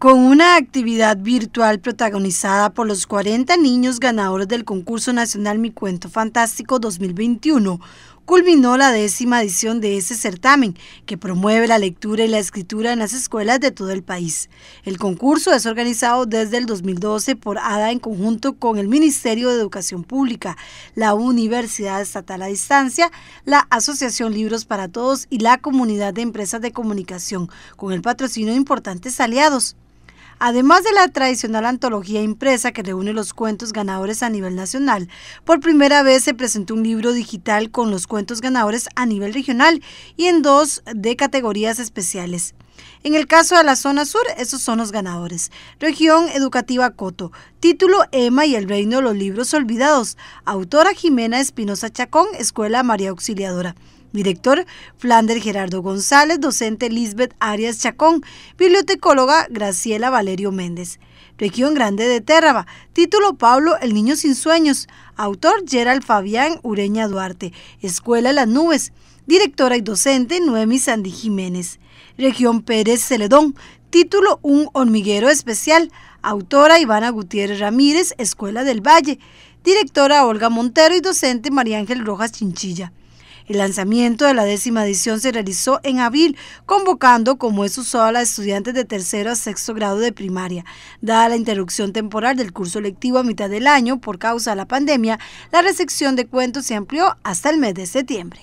con una actividad virtual protagonizada por los 40 niños ganadores del concurso nacional Mi Cuento Fantástico 2021, culminó la décima edición de ese certamen que promueve la lectura y la escritura en las escuelas de todo el país. El concurso es organizado desde el 2012 por ADA en conjunto con el Ministerio de Educación Pública, la Universidad Estatal a Distancia, la Asociación Libros para Todos y la Comunidad de Empresas de Comunicación, con el patrocinio de importantes aliados. Además de la tradicional antología impresa que reúne los cuentos ganadores a nivel nacional, por primera vez se presentó un libro digital con los cuentos ganadores a nivel regional y en dos de categorías especiales. En el caso de la zona sur, esos son los ganadores. Región Educativa Coto. Título Emma y el Reino de los Libros Olvidados. Autora Jimena Espinosa Chacón, Escuela María Auxiliadora. Director, Flander Gerardo González, docente Lisbeth Arias Chacón, bibliotecóloga Graciela Valerio Méndez. Región Grande de Térraba, título Pablo El Niño Sin Sueños, autor Gerald Fabián Ureña Duarte, Escuela Las Nubes, directora y docente Noemi Sandy Jiménez. Región Pérez Celedón, título Un hormiguero especial, autora Ivana Gutiérrez Ramírez, Escuela del Valle, directora Olga Montero y docente María Ángel Rojas Chinchilla. El lanzamiento de la décima edición se realizó en abril, convocando, como es usual, a estudiantes de tercero a sexto grado de primaria. Dada la interrupción temporal del curso lectivo a mitad del año por causa de la pandemia, la recepción de cuentos se amplió hasta el mes de septiembre.